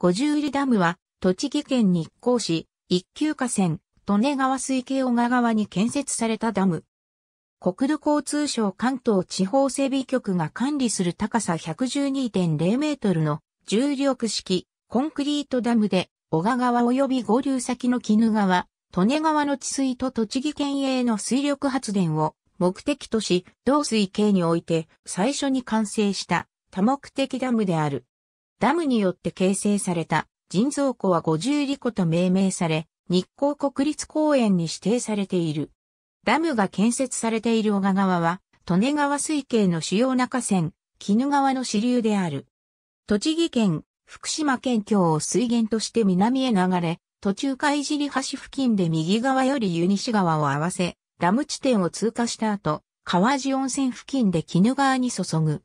五十里ダムは、栃木県日光市、一級河川、利根川水系小川に建設されたダム。国土交通省関東地方整備局が管理する高さ112.0メートルの重力式コンクリートダムで、小川川及び合流先の絹川、利根川の治水と栃木県営の水力発電を目的とし、同水系において最初に完成した多目的ダムである。ダムによって形成された人造湖は50里湖と命名され、日光国立公園に指定されている。ダムが建設されている小川川は、利根川水系の主要な河川、鬼怒川の支流である。栃木県、福島県境を水源として南へ流れ、途中海尻橋付近で右側より湯西川を合わせ、ダム地点を通過した後、川地温泉付近で鬼怒川に注ぐ。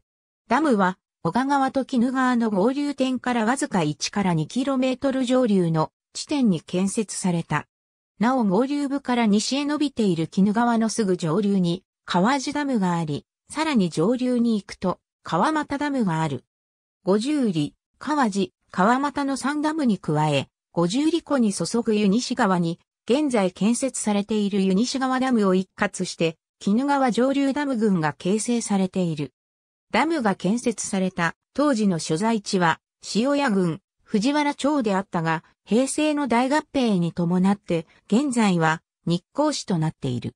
ダムは小川川と絹川の合流点からわずか1から 2km 上流の地点に建設された。なお合流部から西へ伸びている絹川のすぐ上流に川地ダムがあり、さらに上流に行くと川又ダムがある。五十里、川地、川又の3ダムに加え、五十里湖に注ぐ湯西川に、現在建設されている湯西川ダムを一括して、絹川上流ダム群が形成されている。ダムが建設された当時の所在地は塩屋郡藤原町であったが、平成の大合併に伴って現在は日光市となっている。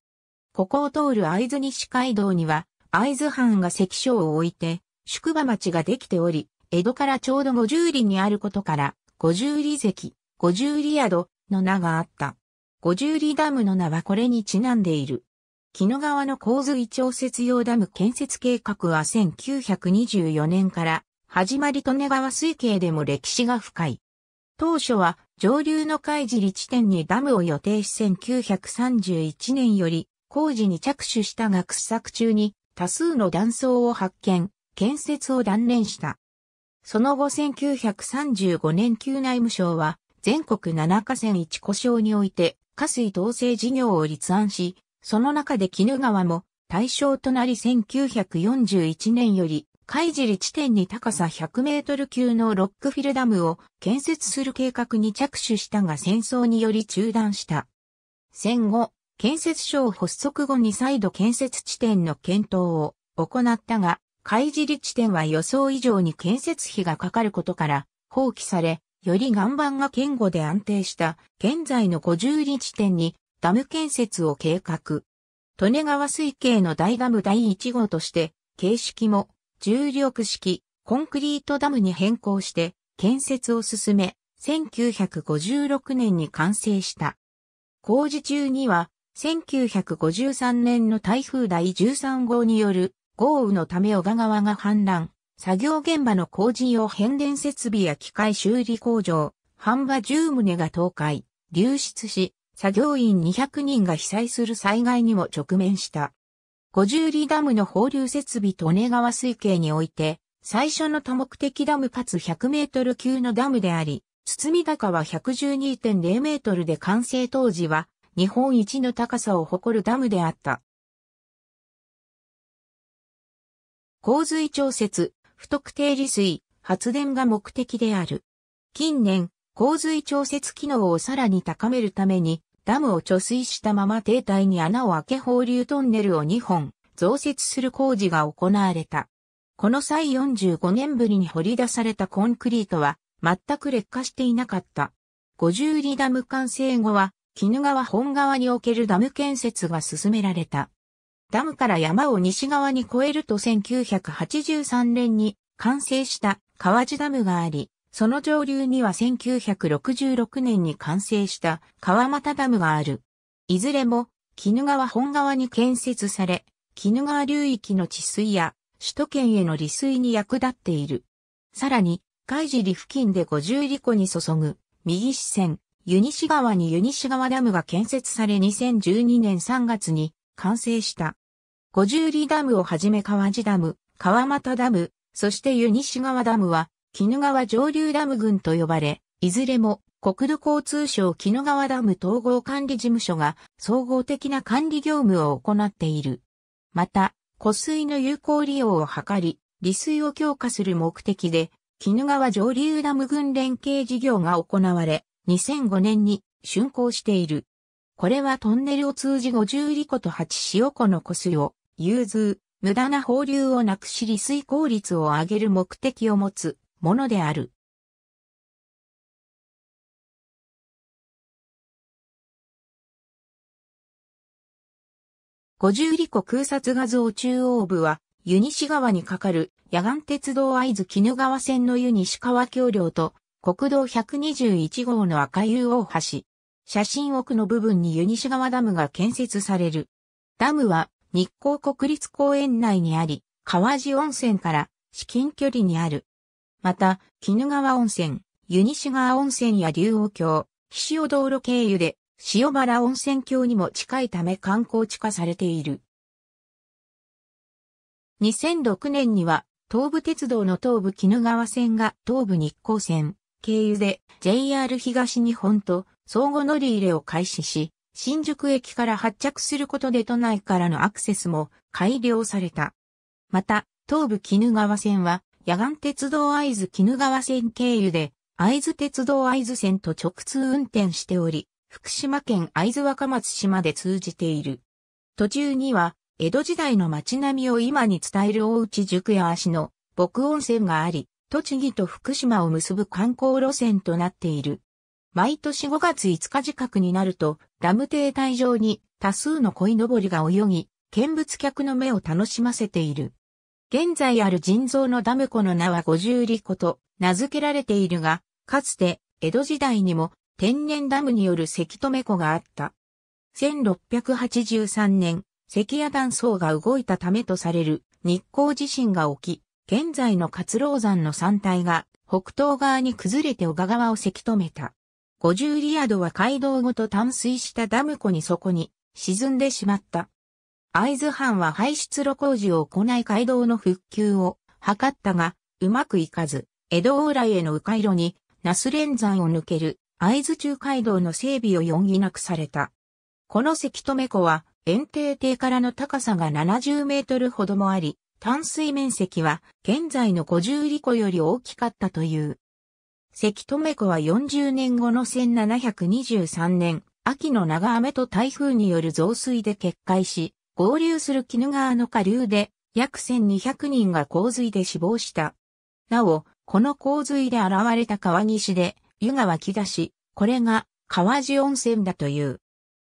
ここを通る会津西街道には会津藩が関所を置いて宿場町ができており、江戸からちょうど五十里にあることから五十里関、五十里宿の名があった。五十里ダムの名はこれにちなんでいる。木野川の洪水調節用ダム建設計画は1924年から始まり利根川水系でも歴史が深い。当初は上流の海尻地点にダムを予定し1931年より工事に着手したが掘削中に多数の断層を発見、建設を断念した。その後1935年旧内務省は全国7河川一故障において河水統制事業を立案し、その中で絹川も対象となり1941年より海尻地点に高さ100メートル級のロックフィルダムを建設する計画に着手したが戦争により中断した。戦後、建設省発足後に再度建設地点の検討を行ったが、海尻地点は予想以上に建設費がかかることから放棄され、より岩盤が堅固で安定した現在の50里地点にダム建設を計画。利根川水系の大ダム第1号として、形式も重力式コンクリートダムに変更して建設を進め、1956年に完成した。工事中には、1953年の台風第13号による豪雨のため小川川が氾濫、作業現場の工事用変電設備や機械修理工場、半場10棟が倒壊、流出し、作業員200人が被災する災害にも直面した。五十里ダムの放流設備と根川水系において、最初の多目的ダムかつ100メートル級のダムであり、堤高は112.0メートルで完成当時は、日本一の高さを誇るダムであった。洪水調節、不特定利水、発電が目的である。近年、洪水調節機能をさらに高めるために、ダムを貯水したまま停滞に穴を開け放流トンネルを2本増設する工事が行われた。この際45年ぶりに掘り出されたコンクリートは全く劣化していなかった。50里ダム完成後は、絹川本川におけるダム建設が進められた。ダムから山を西側に越えると1983年に完成した川地ダムがあり、その上流には1966年に完成した川又ダムがある。いずれも、鬼怒川本川に建設され、鬼怒川流域の治水や首都圏への利水に役立っている。さらに、海尻付近で五十里湖に注ぐ右支線、湯西川に湯西川ダムが建設され2012年3月に完成した。五十里ダムをはじめ川地ダム、川又ダム、そして湯西川ダムは鬼怒川上流ダム群と呼ばれ、いずれも国土交通省鬼怒川ダム統合管理事務所が総合的な管理業務を行っている。また、湖水の有効利用を図り、利水を強化する目的で、鬼怒川上流ダム群連携事業が行われ、2005年に竣工している。これはトンネルを通じ50里湖と8塩湖の湖水を融通、無駄な放流をなくし利水効率を上げる目的を持つものである。五十里湖空撮画像中央部は、湯西川に架かる野岸鉄道合図絹川線の湯西川橋梁と国道121号の赤湯大橋。写真奥の部分に湯西川ダムが建設される。ダムは日光国立公園内にあり、川地温泉から至近距離にある。また、鬼怒川温泉、湯西川温泉や竜王橋、岸尾道路経由で、塩原温泉橋にも近いため観光地化されている。2006年には、東武鉄道の東武鬼怒川線が東武日光線経由で JR 東日本と相互乗り入れを開始し、新宿駅から発着することで都内からのアクセスも改良された。また、東武鬼怒川線は野岸鉄道会津絹川線経由で、会津鉄道会津線と直通運転しており、福島県会津若松市まで通じている。途中には、江戸時代の街並みを今に伝える大内塾や足の牧温泉があり、栃木と福島を結ぶ観光路線となっている。毎年5月5日近くになると、ダム堤帯上に多数の鯉のぼりが泳ぎ、見物客の目を楽しませている。現在ある人造のダム湖の名は五十里湖と名付けられているが、かつて江戸時代にも天然ダムによる石留湖があった。1683年、関屋断層が動いたためとされる日光地震が起き、現在の活老山の山体が北東側に崩れて小川川をせき止めた。五十里宿は街道ごと淡水したダム湖にそこに沈んでしまった。会津藩は排出路工事を行い街道の復旧を図ったが、うまくいかず、江戸往来への迂回路に、那須連山を抜ける、会津中街道の整備を余儀なくされた。この関留湖は、遠庭堤からの高さが70メートルほどもあり、淡水面積は、現在の五十里湖より大きかったという。関留湖は40年後の1723年、秋の長雨と台風による増水で決壊し、合流する絹川の下流で約1200人が洪水で死亡した。なお、この洪水で現れた川岸で湯が湧き出し、これが川地温泉だという。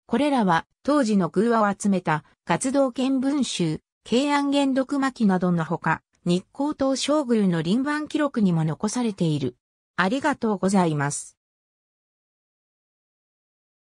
これらは当時の偶話を集めた活動見文集、慶安元禄巻などのほか、日光東照宮の臨番記録にも残されている。ありがとうございます。